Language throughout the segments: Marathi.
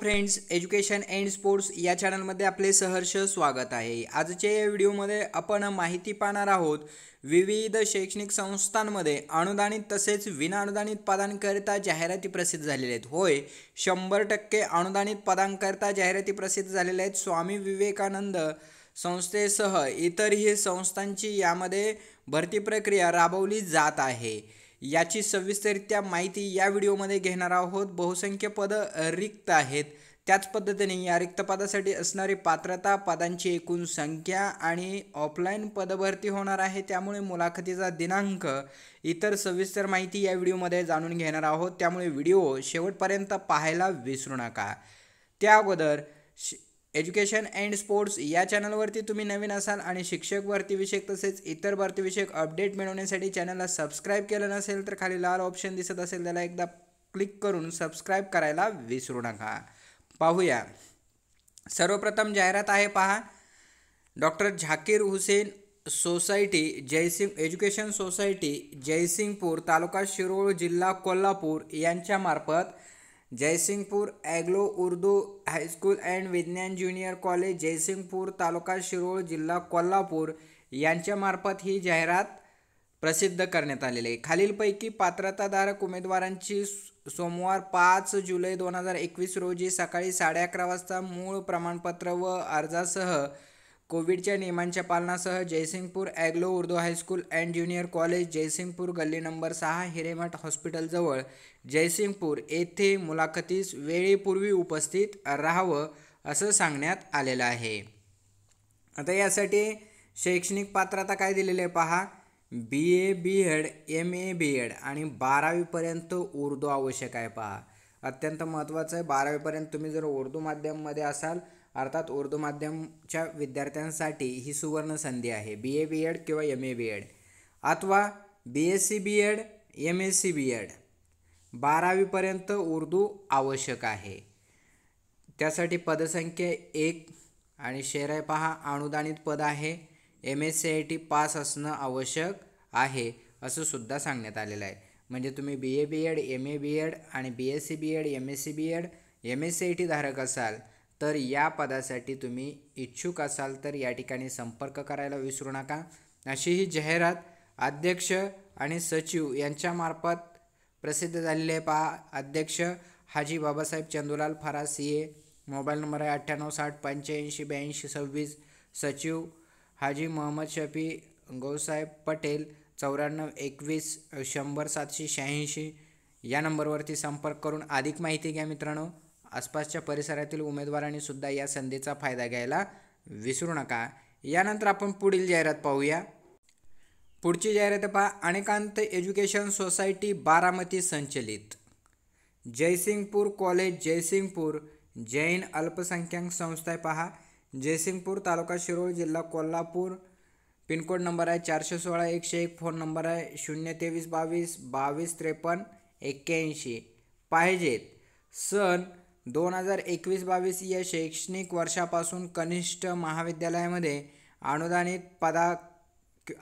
फ्रेंड्स एज्युकेशन अँड स्पोर्ट्स या चॅनलमध्ये आपले सहर्ष स्वागत आहे आजच्या या व्हिडिओमध्ये आपण माहिती पाहणार आहोत विविध शैक्षणिक संस्थांमध्ये अनुदानित तसेच विनाअनुदानित पदांकरिता जाहिराती प्रसिद्ध झालेल्या आहेत होय शंभर टक्के अनुदानित पदांकरिता जाहिराती प्रसिद्ध झालेल्या आहेत स्वामी विवेकानंद संस्थेसह इतरही संस्थांची यामध्ये भरती प्रक्रिया राबवली जात आहे याची सविस्तरित्या माहिती या व्हिडिओमध्ये घेणार आहोत बहुसंख्य पद रिक्त आहेत त्याच पद्धतीने या रिक्त पदासाठी असणारी पात्रता पदांची एकूण संख्या आणि ऑफलाईन पदभरती होणार आहे त्यामुळे मुलाखतीचा दिनांक इतर सविस्तर माहिती या व्हिडिओमध्ये जाणून घेणार आहोत त्यामुळे व्हिडिओ शेवटपर्यंत पाहायला विसरू नका त्या अगोदर एज्युकेशन अँड स्पोर्ट्स या चॅनलवरती तुम्ही नवीन असाल आणि शिक्षक भरतीविषयक तसेच इतर भरतीविषयक अपडेट मिळवण्यासाठी चॅनलला सबस्क्राईब केलं नसेल तर खाली लाल ऑप्शन दिसत असेल त्याला एकदा क्लिक करून सबस्क्राईब करायला विसरू नका पाहूया सर्वप्रथम जाहिरात आहे पहा doctor Zakir Hussain society Jaysingh education society Jaysingpur taluka Shirol जिल्हा कोल्हापूर यांच्यामार्फत Jaysingpur Anglo Urdu high school and विज्ञान ज्युनियर कॉलेज जयसिंगपूर तालुका शिरोळ जिल्हा कोल्हापूर यांच्यामार्फत ही जाहिरात प्रसिद्ध करण्यात आलेली आहे खालीलपैकी पात्रताधारक उमेदवारांची सोमवार पाच जुलै दोन हजार एकवीस रोजी सकाळी साडे अकरा वाजता मूळ प्रमाणपत्र व अर्जासह कोविडच्या नियमांच्या पालनासह Jaysingpur Anglo Urdu high school and junior college Jaysingpur गल्ली नंबर सहा हिरेमठ हॉस्पिटलजवळ जयसिंगपूर येथे मुलाखतीस वेळेपूर्वी उपस्थित राहावं असं सांगण्यात आलेलं आहे आता यासाठी शैक्षणिक पात्रता काय दिलेली आहे पहा B A B Ed M A B Ed आणि बारावीपर्यंत उर्दू आवश्यक आहे पहा अत्यंत महत्त्वाचं आहे बारावीपर्यंत तुम्ही जर उर्दू माध्यममध्ये असाल अर्थात उर्दू माध्यमच्या विद्यार्थ्यांसाठी ही सुवर्ण संधी आहे बी ए बी एड किंवा एम ए बी एड अथवा B S C B Ed M S C B Ed बारावीपर्यंत उर्दू आवश्यक आहे त्यासाठी पदसंख्या एक आणि शेर आहे पहा अनुदानित पद आहे M S C I T pass असणं आवश्यक आहे असं सुद्धा सांगण्यात आलेलं आहे म्हणजे तुम्ही B A B Ed M A B Ed आणि B S C B Ed M S C B Ed M S C I T धारक असाल तर या पदासाठी तुम्ही इच्छुक असाल तर या ठिकाणी संपर्क करायला विसरू नका अशी ही जाहिरात अध्यक्ष आणि सचिव यांच्यामार्फत प्रसिद्ध झालेले पहा अध्यक्ष हाजी बाबासाहेब चंदुलाल फरासी मोबाईल नंबर आहे अठ्ठ्याण्णव साठ पंच्याऐंशी ब्याऐंशी सव्वीस सचिव हाजी मोहम्मद शफी गौसाहेब पटेल चौऱ्याण्णव एकवीस शंभर सातशे शहाऐंशी या नंबरवरती संपर्क करून अधिक माहिती घ्या मित्रांनो आसपासच्या परिसरातील उमेदवारांनी सुद्धा या संधीचा फायदा घ्यायला विसरू नका यानंतर आपण पुढील जाहिरात पाहूया पुढची जाहिरात पहा अनेकांत एज्युकेशन सोसायटी बारामती संचलित जयसिंगपूर कॉलेज जयसिंगपूर जैन अल्पसंख्याक संस्था पहा जयसिंगपूर तालुका शिरोळ जिल्हा कोल्हापूर पिनकोड नंबर आहे चारशे सोळा एकशे एक फोन नंबर आहे शून्य तेवीस बावीस बावीस त्रेपन्न एक्क्याऐंशी पाहिजेत सण दोन हजार एकवीस बावीस या शैक्षणिक वर्षापासून कनिष्ठ महाविद्यालयामध्ये अनुदानित पदा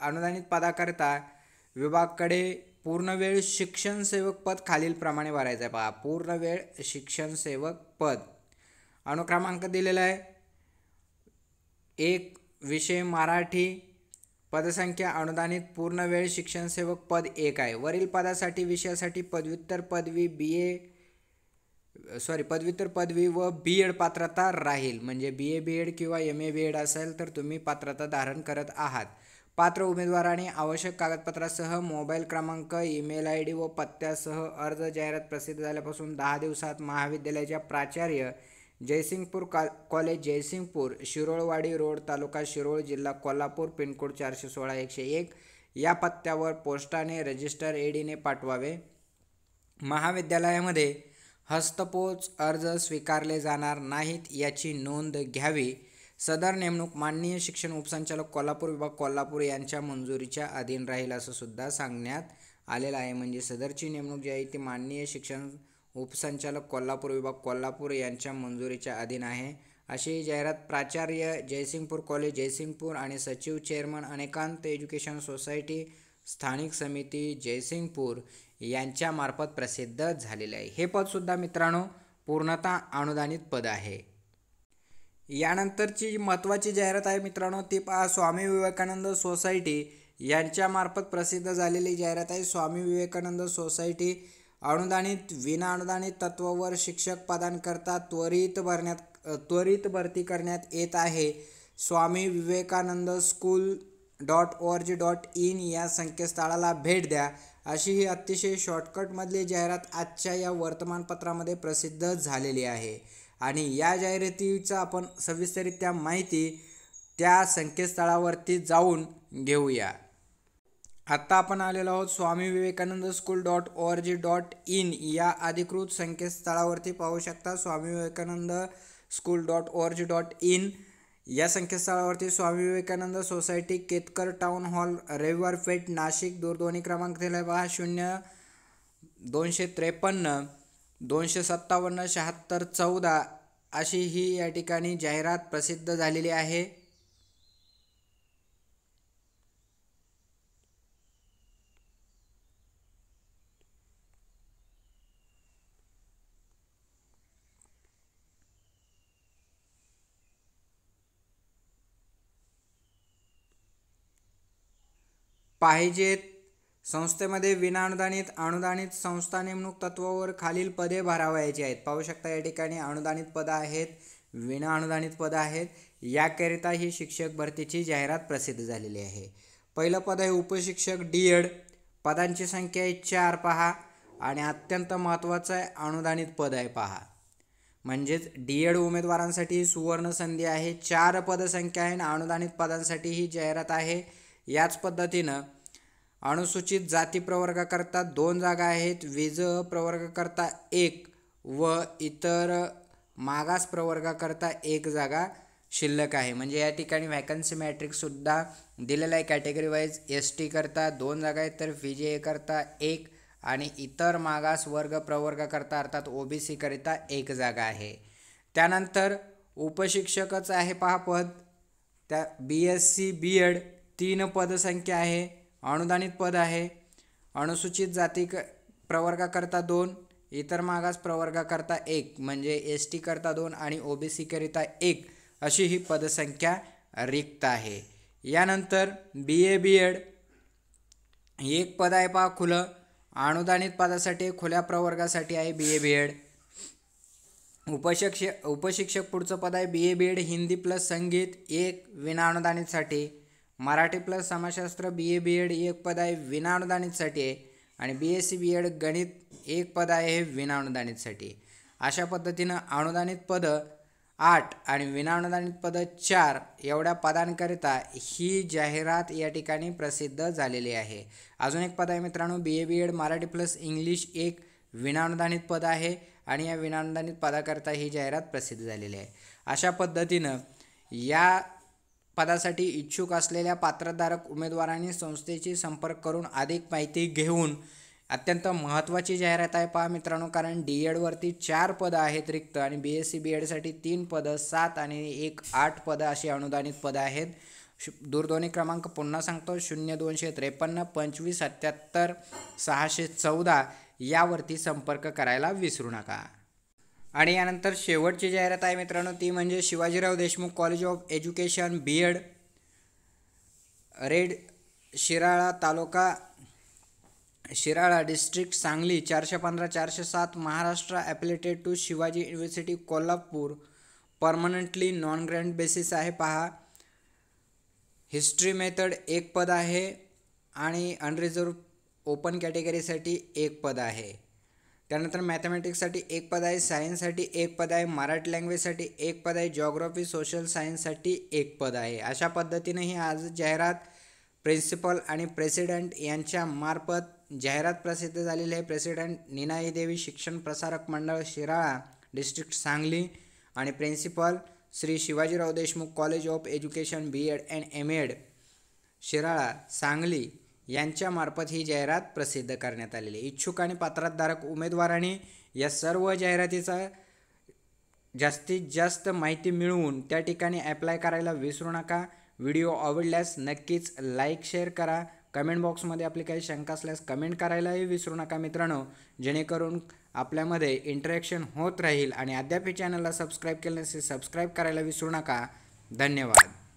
अनुदानित पदाकरता विभागाकडे पूर्णवेळ शिक्षण सेवक पद खालीलप्रमाणे भरायचं आहे पहा पूर्णवेळ शिक्षण सेवक पद अनुक्रमांक दिलेला आहे एक विषय मराठी पदसंख्या अनुदानित पूर्णवेळ शिक्षण सेवक पद एक आहे वरील पदासाठी विषयासाठी पदव्युत्तर पदवी बी ए सॉरी पदव्युत्तर पदवी व बी एड पात्रता राहील म्हणजे बी ए बी एड किंवा एम ए बी एड असेल तर तुम्ही पात्रता धारण करत आहात पात्र उमेदवाराने आवश्यक कागदपत्रासह मोबाईल क्रमांक ईमेल आय डी व पत्त्यासह अर्ज जाहिरात प्रसिद्ध झाल्यापासून दहा दिवसात महाविद्यालयाच्या प्राचार्य जयसिंगपूर का कॉलेज जयसिंगपूर शिरोळवाडी रोड तालुका शिरोळ जिल्हा कोल्हापूर पिनकोड चारशे सोळा एकशे एक या पत्त्यावर पोस्टाने रजिस्टर डीने पाठवावे महाविद्यालयामध्ये हस्तपोच अर्ज स्वीकारले जाणार नाहीत याची नोंद घ्यावी सदर नेमणूक माननीय शिक्षण उपसंचालक कोल्हापूर विभाग कोल्हापूर यांच्या मंजुरीच्या अधीन राहील असं सुद्धा सांगण्यात आलेलं आहे म्हणजे सदरची नेमणूक जी आहे ती माननीय शिक्षण उपसंचालक कोल्हापूर विभाग कोल्हापूर यांच्या मंजुरीच्या अधीन आहे अशी जाहिरात प्राचार्य जयसिंगपूर कॉलेज जयसिंगपूर आणि सचिव चेअरमन अनेकांत एज्युकेशन सोसायटी स्थानिक समिती जयसिंगपूर यांच्यामार्फत प्रसिद्ध झालेले आहे हे पदसुद्धा मित्रांनो पूर्णतः अनुदानित पद आहे यानंतरची महत्त्वाची जाहिरात आहे मित्रांनो ती पहा स्वामी विवेकानंद सोसायटी यांच्यामार्फत प्रसिद्ध झालेली जाहिरात आहे स्वामी विवेकानंद सोसायटी अनुदानित विनाअनुदानित तत्वावर शिक्षक पदांकरता त्वरित भरण्यात त्वरित भरती करण्यात येत आहे Swami Vivekanand school dot O R G dot in या संकेतस्थळाला भेट द्या अशी ही अतिशय शॉर्टकटमधली जाहिरात आजच्या या वर्तमानपत्रामध्ये प्रसिद्ध झालेली आहे आणि या जाहिरातीचा आपण सविस्तरित्या माहिती त्या संकेतस्थळावरती जाऊन घेऊया आत्ता आपण आलेलो आहोत Swami Vivekanand school dot O R G dot in या अधिकृत संकेतस्थळावरती पाहू शकता Swami Vivekanand school dot O R G dot in या संकेतस्थळावरती Swami Vivekanand society Ketkar town hall Raviwar Peth Nashik दूरध्वनी क्रमांक दिला पहा शून्य दोनशे त्रेपन्न दोनशे सत्तावन्न शहात्तर चौदा अशी ही या ठिकाणी जाहिरात प्रसिद्ध झालेली आहे पाहिजेत संस्थेमध्ये विनाअनुदानित अनुदानित संस्था नेमणूक तत्वावर खालील पदे भरावयाची आहेत पाहू शकता या ठिकाणी अनुदानित पदं आहेत विनाअनुदानित पदं आहेत याकरिता ही शिक्षक भरतीची जाहिरात प्रसिद्ध झालेली आहे पहिलं पद आहे उपशिक्षक डी एड पदांची संख्या आहे चार पहा आणि अत्यंत महत्त्वाचं आहे अनुदानित पद आहे पहा म्हणजेच डी एड उमेदवारांसाठी सुवर्ण संधी आहे चार पदसंख्या आहे आणि अनुदानित पदांसाठी ही जाहिरात आहे याच पद्धतीनं अनुसूचित जाती प्रवर्गाकरता दोन जागा आहेत वीज प्रवर्गाकरता एक व इतर मागास प्रवर्गाकरता एक जागा शिल्लक आहे म्हणजे या ठिकाणी व्हॅकन्सी मॅट्रिकसुद्धा दिलेला आहे कॅटेगरी वाईज एस टीकरता दोन जागा आहेत तर व्ही जे करता एक आणि इतर मागास वर्ग प्रवर्गाकरता अर्थात ओ बी सीकरिता एक जागा आहे त्यानंतर उपशिक्षकच आहे पहा पद त्या B S C B Ed तीन पदसंख्या आहे अनुदानित पद आहे अनुसूचित जाती क प्रवर्गाकरता दोन इतर मागास प्रवर्गाकरता एक म्हणजे एस टीकरता दोन आणि ओ बी सीकरिता एक अशी ही पदसंख्या रिक्त आहे यानंतर बी ए बी एड एक पद आहे पहा खुलं अनुदानित पदासाठी खुल्या प्रवर्गासाठी आहे बी ए बी एड उपशिक्ष उपशिक्षक पुढचं पद आहे B A B Ed Hindi plus संगीत एक विना अनुदानितसाठी मराठी प्लस समाजशास्त्र बी ए बी एड एक पद आहे विनाअनुदानितसाठी आहे आणि B S C B Ed गणित एक पद आहे हे विनाअनुदानितसाठी अशा पद्धतीनं अनुदानित पदं आठ आणि विनाअनुदानित पद चार एवढ्या पदांकरिता ही जाहिरात या ठिकाणी प्रसिद्ध झालेली आहे अजून एक पद आहे मित्रांनो B A B Ed Marathi plus English एक विनाअनुदानित पद आहे आणि या विनाअनुदानित पदाकरिता ही जाहिरात प्रसिद्ध झालेली आहे अशा पद्धतीनं या पदासाठी इच्छुक असलेल्या पात्रधारक उमेदवारांनी संस्थेशी संपर्क करून अधिक माहिती घेऊन अत्यंत महत्त्वाची जाहिरात आहे पहा मित्रांनो कारण डी एडवरती चार पदं आहेत रिक्त आणि बी एस सी बी एडसाठी तीन पदं सात आणि एक आठ पदं अशी अनुदानित पदं आहेत दूरध्वनी क्रमांक पुन्हा सांगतो शून्य दोनशे त्रेपन्न पंचवीस सत्याहत्तर सहाशे चौदा यावरती संपर्क करायला विसरू नका आणि यानंतर शेवटची जाहिरात आहे मित्रांनो ती म्हणजे Shivajirao Deshmukh college of education B Ed Red Shirala taluka Shirala district Sangli चारशे पंधरा चारशे सात Maharashtra affiliated to Shivaji university Kolhapur permanently non grant basis आहे पहा हिस्ट्री मेथड एक पद आहे आणि अनरिझर्व ओपन कॅटेगरीसाठी एक पद आहे त्यानंतर मॅथमॅटिक्ससाठी एक पद आहे सायन्ससाठी एक पद आहे मराठी लँग्वेजसाठी एक पद आहे जॉग्रॉफी सोशल सायन्ससाठी एक पद आहे अशा पद्धतीने ही आज जाहिरात प्रिन्सिपल आणि प्रेसिडेंट यांच्या मार्फत जाहिरात प्रसिद्ध झालेली आहे प्रेसिडेंट निनाई देवी शिक्षण प्रसारक मंडळ शिराळा डिस्ट्रिक्ट सांगली आणि principal Shri Shivajirao Deshmukh college of education B Ed and M Ed Shirala Sangli यांच्यामार्फत ही जाहिरात प्रसिद्ध करण्यात आलेली इच्छुक आणि पात्रातधारक उमेदवारांनी या सर्व जाहिरातीचा जास्तीत जास्त माहिती मिळवून त्या ठिकाणी ॲप्लाय करायला विसरू नका व्हिडिओ आवडल्यास नक्कीच लाईक शेअर करा कमेंट बॉक्समध्ये आपली काही शंका असल्यास कमेंट करायलाही विसरू नका मित्रांनो जेणेकरून आपल्यामध्ये इंटरॅक्शन होत राहील आणि हे चॅनलला सबस्क्राईब केलं नसेल सबस्क्राईब करायला विसरू नका धन्यवाद